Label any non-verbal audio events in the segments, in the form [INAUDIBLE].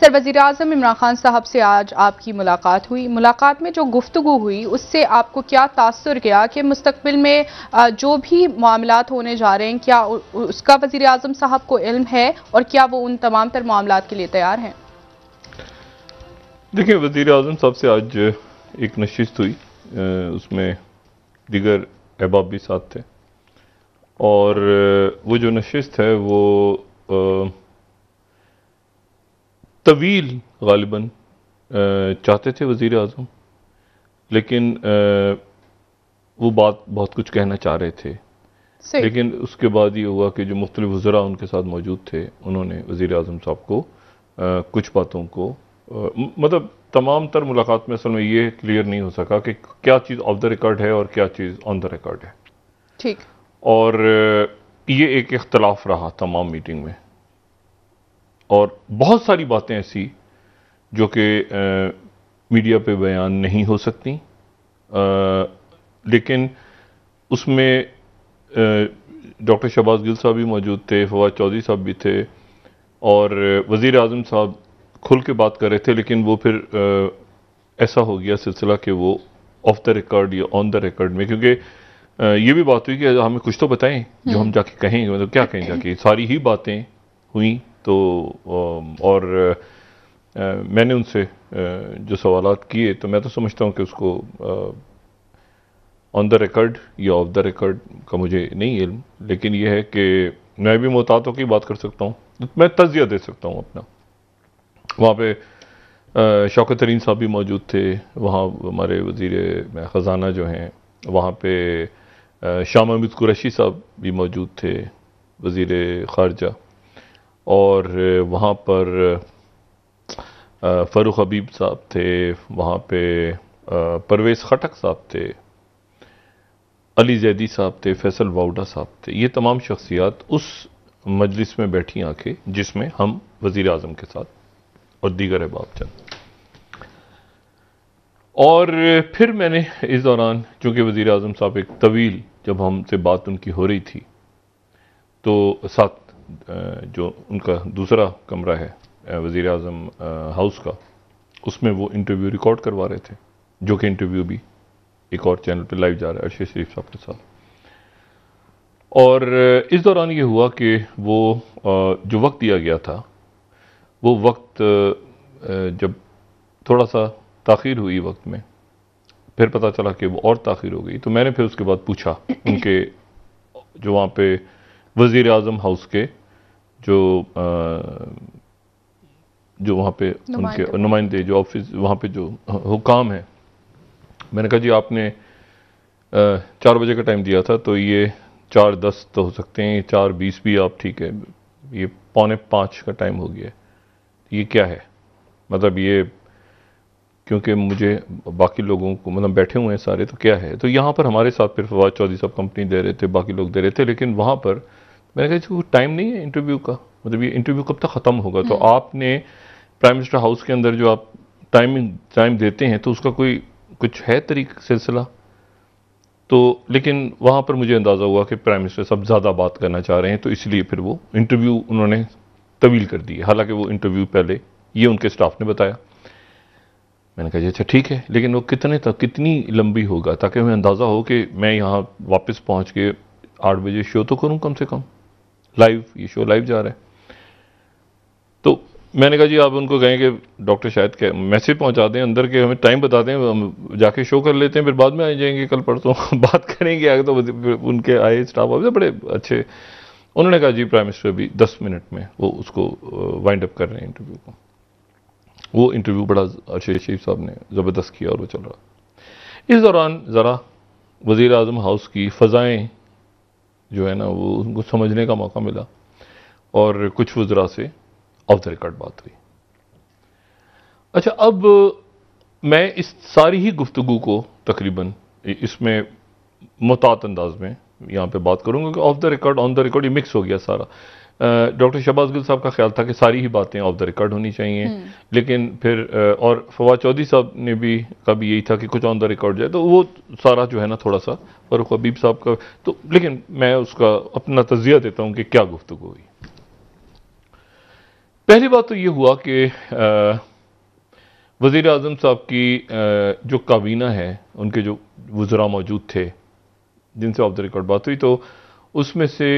Sir वज़ी अजम इमरान खान साहब से आज आपकी मुलाकात हुई मुलाकात में जो गुफ्तु हुई उससे आपको क्या तासर गया कि मुस्तबिल में जो भी मामला होने जा रहे हैं क्या उसका वज़ी अजम साहब को इल्म है और क्या वो उन तमाम तर मामला के लिए तैयार हैं देखिए वजीर अजम साहब से आज एक नशिस्त हुई उसमें दिगर अहबाब भी साथ थे और वो जो नशिस्त है वो तवील गालिबा चाहते थे वज़ी अजम लेकिन वो बात बहुत कुछ कहना चाह रहे थे लेकिन उसके बाद ये हुआ कि जो मुख्तलिफ वज़रा उनके साथ मौजूद थे उन्होंने वज़ी अजम साहब को आ, कुछ बातों को आ, मतलब तमाम तर मुलाकात में असल में ये क्लियर नहीं हो सका कि क्या चीज़ ऑफ द रिकॉर्ड है और क्या चीज़ ऑन द रिकॉर्ड है ठीक और ये एक इख्तलाफ रहा तमाम मीटिंग में और बहुत सारी बातें ऐसी जो कि मीडिया पे बयान नहीं हो सकती आ, लेकिन उसमें डॉक्टर शबाज गिल साहब भी मौजूद थे फवाद चौधरी साहब भी थे और वज़ी अजम साहब खुल के बात कर रहे थे लेकिन वो फिर आ, ऐसा हो गया सिलसिला कि वो ऑफ द रिकॉर्ड या ऑन द रिकॉर्ड में क्योंकि ये भी बात हुई कि हमें कुछ तो बताएं जो हम्म। हम जाके कहेंगे मतलब क्या कहें जाके सारी ही बातें हुई तो और मैंने उनसे जो सवाल किए तो मैं तो समझता हूँ कि उसको ऑन द रिकॉर्ड या ऑफ द रिकॉर्ड का मुझे नहीं इल्म लेकिन यह है कि मैं भी मोहतातों की बात कर सकता हूँ मैं तजिया दे सकता हूँ अपना वहाँ पे शौकत तरीन साहब भी मौजूद थे वहाँ हमारे वजीर ख़जाना जो हैं वहाँ पे शाह अमित कुरैशी साहब भी मौजूद थे वजीर ख़ारजा और वहाँ पर फ़रूख हबीब साहब थे वहाँ पे परवेज़ खटक साहब थे अली जैदी साहब थे फैसल वाउडा साहब थे ये तमाम शख्सियात उस मजलिस में बैठी आके जिसमें हम वज़ी अजम के साथ और दीगर अहबाब चंद और फिर मैंने इस दौरान चूँकि वज़ी अजम साहब एक तवील जब हमसे बात उनकी हो रही थी तो साथ जो उनका दूसरा कमरा है वज़ी अजम हाउस का उसमें वो इंटरव्यू रिकॉर्ड करवा रहे थे जो कि इंटरव्यू भी एक और चैनल पे लाइव जा रहा है अर्शद शरीफ साहब के साथ और इस दौरान ये हुआ कि वो जो वक्त दिया गया था वो वक्त जब थोड़ा सा तखिर हुई वक्त में फिर पता चला कि वो और ताखिर हो गई तो मैंने फिर उसके बाद पूछा उनके जो वहाँ पे वज़ी अजम हाउस के जो जो वहाँ पे उनके नुमाइंदे जो ऑफिस वहाँ पे जो हुकाम है मैंने कहा जी आपने चार बजे का टाइम दिया था तो ये चार दस तो हो सकते हैं चार बीस भी आप ठीक है ये पौने पाँच का टाइम हो गया ये क्या है मतलब ये क्योंकि मुझे बाकी लोगों को मतलब बैठे हुए हैं सारे तो क्या है तो यहाँ पर हमारे साथ फिर फवाद चौधरी साहब कंपनी दे रहे थे बाकी लोग दे रहे थे लेकिन वहाँ पर मैंने कहा जी टाइम नहीं है इंटरव्यू का मतलब ये इंटरव्यू कब तक ख़त्म होगा तो हम्म। आपने प्राइम मिनिस्टर हाउस के अंदर जो आप टाइमिंग टाइम देते हैं तो उसका कोई कुछ है तरीक सिलसिला तो लेकिन वहाँ पर मुझे अंदाज़ा हुआ कि प्राइम मिनिस्टर सब ज़्यादा बात करना चाह रहे हैं तो इसलिए फिर वो इंटरव्यू उन्होंने तवील कर दिए हालांकि वो इंटरव्यू पहले ये उनके स्टाफ ने बताया मैंने कहा अच्छा ठीक है लेकिन वो कितने तक कितनी लंबी होगा ताकि हमें अंदाज़ा हो कि मैं यहाँ वापस पहुँच के आठ बजे शो तो करूँ कम से कम लाइव ये शो लाइव जा रहा है तो मैंने कहा जी आप उनको कहें कि डॉक्टर शायद मैसेज पहुंचा दें अंदर के हमें टाइम बता दें हम जाके शो कर लेते हैं फिर बाद में आ जाएंगे कल परसों [LAUGHS] बात करेंगे आगे तो उनके आए स्टाफ ऑफिसर बड़े अच्छे उन्होंने कहा जी प्राइम मिनिस्टर अभी दस मिनट में वो उसको वाइंड अप कर रहे हैं इंटरव्यू को वो इंटरव्यू बड़ा अच्छे शरीफ साहब ने ज़बरदस्त किया और वो चल रहा इस दौरान ज़रा वज़ी अजम हाउस की फ़जाएँ जो है ना वो उनको समझने का मौका मिला और कुछ वजरा से ऑफ द रिकॉर्ड बात हुई अच्छा अब मैं इस सारी ही गुफ्तु को तकरीबन इसमें मुतात अंदाज में यहाँ पे बात करूँगा कि off the record on the record ये मिक्स हो गया सारा डॉक्टर शबाज गिल साहब का ख्याल था कि सारी ही बातें ऑफ द रिकॉर्ड होनी चाहिए हम्म। लेकिन फिर और फवाद चौधरी साहब ने भी कभी यही था कि कुछ ऑन द रिकॉर्ड जाए तो वो सारा जो है ना थोड़ा सा फरुख हबीब साहब का तो लेकिन मैं उसका अपना तजिया देता हूँ कि क्या गुफ्तु हुई पहली बात तो ये हुआ कि वज़ी अजम साहब की जो काबीना है उनके जो वज़रा मौजूद थे जिनसे ऑफ द रिकॉर्ड बात हुई तो उसमें से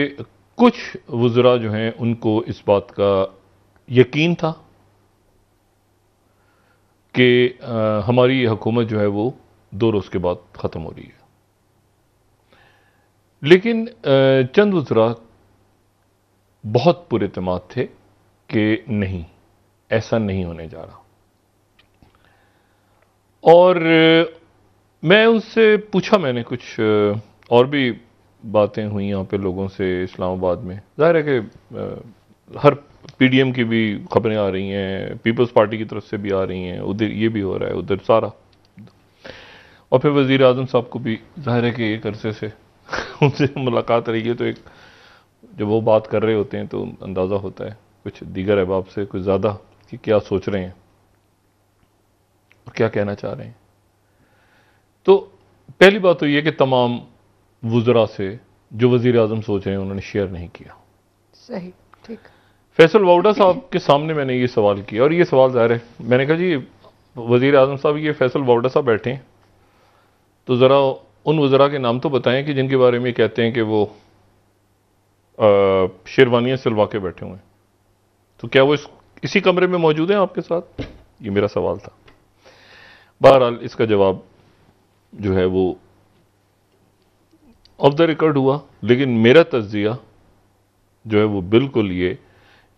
कुछ वज़रा जो हैं उनको इस बात का यकीन था कि हमारी हुकूमत जो है वो दो रोज़ के बाद ख़त्म हो रही है लेकिन चंद वज़रा बहुत पुरमाद थे कि नहीं ऐसा नहीं होने जा रहा और मैं उनसे पूछा मैंने कुछ और भी बातें हुई यहाँ पे लोगों से इस्लामाबाद में जाहिर है कि हर पीडीएम की भी खबरें आ रही हैं पीपल्स पार्टी की तरफ से भी आ रही हैं उधर ये भी हो रहा है उधर सारा और फिर वजीर अजम साहब को भी जाहिर है कि एक अरसे से [LAUGHS] उनसे मुलाकात रही है तो एक जब वो बात कर रहे होते हैं तो अंदाज़ा होता है कुछ दीगर अहबाब से कुछ ज़्यादा कि क्या सोच रहे हैं और क्या कहना चाह रहे हैं तो पहली बात तो ये कि तमाम वज़रा से जो वजीर अजम सोच रहे हैं उन्होंने शेयर नहीं किया सही ठीक फैसल वाउडा साहब के सामने मैंने ये सवाल किया और ये सवाल ज़ाहिर है मैंने कहा जी वजीर अजम साहब ये फैसल वाउडा साहब बैठे हैं तो ज़रा उन वज़रा के नाम तो बताएं कि जिनके बारे में कहते हैं कि वो शेरवानियाँ सिलवा के बैठे हुए हैं तो क्या वो इस, इसी कमरे में मौजूद हैं आपके साथ ये मेरा सवाल था बहरहाल इसका जवाब जो है वो ऑफ द रिकॉर्ड हुआ लेकिन मेरा तजिया जो है वो बिल्कुल ये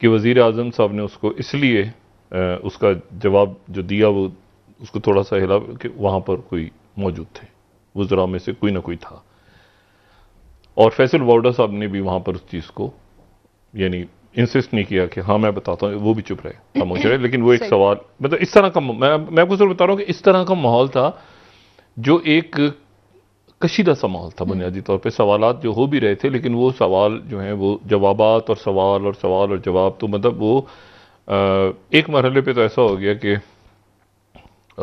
कि वज़ी अजम साहब ने उसको इसलिए उसका जवाब जो दिया वो उसको थोड़ा सा हिला कि वहाँ पर कोई मौजूद थे वज़रा में से कोई ना कोई था और फैसल वाउडा साहब ने भी वहाँ पर उस चीज़ को यानी इंसिस्ट नहीं किया कि हाँ मैं बताता हूँ वो भी चुप रहे खामोश रहे लेकिन वो एक [LAUGHS] सवाल मतलब इस तरह का मैं मैं आपको जरूर बता रहा हूँ कि इस तरह का माहौल था जो एक कशीदा सा माहौल था हम्म। बुनियादी तौर पर सवालत जो हो भी रहे थे लेकिन वो सवाल जो हैं वो जवाब और सवाल और सवाल और जवाब तो मतलब वो आ, एक मरहले पर तो ऐसा हो गया कि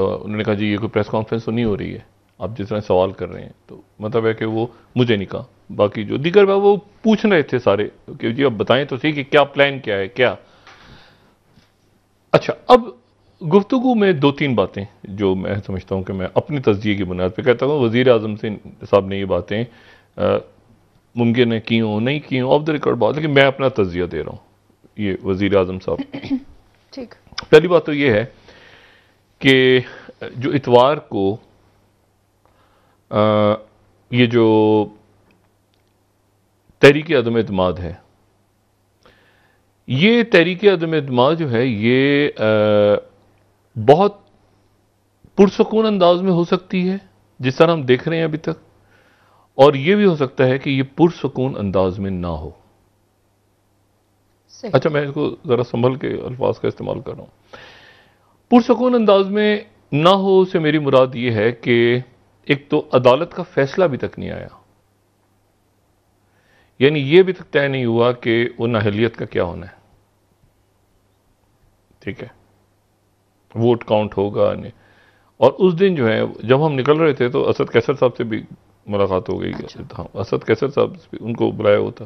उन्होंने कहा जी ये कोई प्रेस कॉन्फ्रेंस तो नहीं हो रही है आप जिस तरह सवाल कर रहे हैं तो मतलब है कि वो मुझे नहीं कहा बाकी जो दीगर वो पूछ रहे थे सारे कि जी अब बताएं तो सही कि क्या प्लान क्या है क्या अच्छा अब गुफ्तु में दो तीन बातें जो मैं समझता हूँ कि मैं अपनी तस्दीक की बुनियाद पर कहता हूँ वज़ी अजम से साहब ने ये बातें मुमकिन है की हों नहीं की हूँ ऑफ द रिकॉर्ड बात लेकिन मैं अपना तजिया दे रहा हूँ ये वजीर अजम साहब [COUGHS] ठीक पहली बात तो ये है कि जो इतवार को आ, ये जो तहरीक अदम अतमाद है ये तहरीक अदम अतमाद जो है ये आ, बहुत पुरसकून अंदाज में हो सकती है जिस तरह हम देख रहे हैं अभी तक और यह भी हो सकता है कि यह पुरसकून अंदाज में ना हो अच्छा मैं इसको ज़रा संभल के अल्फाज का इस्तेमाल कर रहा हूं पुरसकून अंदाज में ना हो से मेरी मुराद यह है कि एक तो अदालत का फैसला अभी तक नहीं आया यानी यह भी तक तय नहीं हुआ कि वो नाहलीत का क्या होना है ठीक है वोट काउंट होगा नहीं और उस दिन जो है जब हम निकल रहे थे तो असद कैसर साहब से भी मुलाकात हो गई अच्छा। हाँ असद कैसर साहब उनको बुलाया होता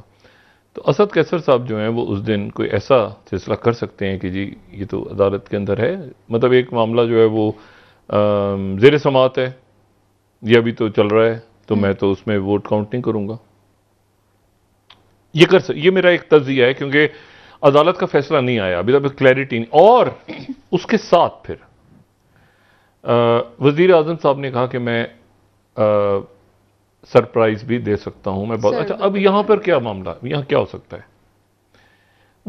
तो असद कैसर साहब जो हैं वो उस दिन कोई ऐसा फैसला कर सकते हैं कि जी ये तो अदालत के अंदर है मतलब एक मामला जो है वो जेर समात है ये अभी तो चल रहा है तो हम्म। मैं तो उसमें वोट काउंट नहीं करूँगा ये कर सक ये मेरा एक तजिया है क्योंकि अदालत का फैसला नहीं आया अभी तक तो क्लैरिटी नहीं और उसके साथ फिर वजीर आजम साहब ने कहा कि मैं सरप्राइज भी दे सकता हूं मैं बहुत अच्छा अब यहाँ पर क्या मामला यहाँ क्या हो सकता है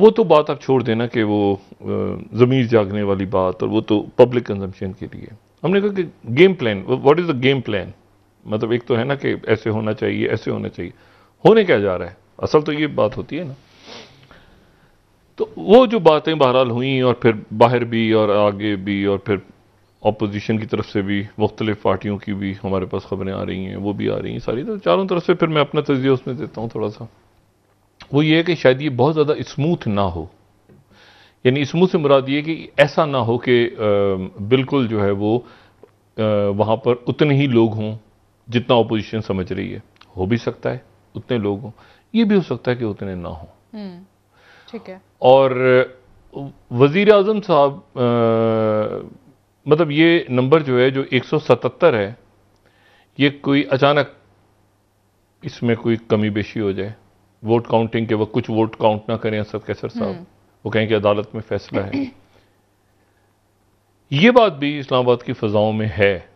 वो तो बात आप छोड़ देना कि वो ज़मीर जागने वाली बात और वो तो पब्लिक कंजम्पशन के लिए हमने कहा कि game plan what is the game plan मतलब एक तो है ना कि ऐसे होना चाहिए ऐसे होना चाहिए होने क्या जा रहा है असल तो ये बात होती है ना तो वो जो बातें बहरहाल हुई और फिर बाहर भी और आगे भी और फिर अपोजिशन की तरफ से भी मुख्तलिफ पार्टियों की भी हमारे पास खबरें आ रही हैं वो भी आ रही हैं सारी तो चारों तरफ से फिर मैं अपना तजिया उसमें देता हूँ थोड़ा सा वो ये है कि शायद ये बहुत ज़्यादा स्मूथ ना हो यानी स्मूथ से मुराद ये कि ऐसा ना हो कि बिल्कुल जो है वो वहाँ पर उतने ही लोग हों जितना अपोजिशन समझ रही है हो भी सकता है उतने लोग हों ये भी हो सकता है कि उतने ना हों हम्म। ठीक है और वजीर अजम साहब मतलब ये नंबर जो है जो 177 है ये कोई अचानक इसमें कोई कमी बेशी हो जाए वोट काउंटिंग के वक्त कुछ वोट काउंट ना करें असद कैसर साहब हम्म। वो कहें कि अदालत में फैसला है ये बात भी इस्लामाबाद की फ़जाओं में है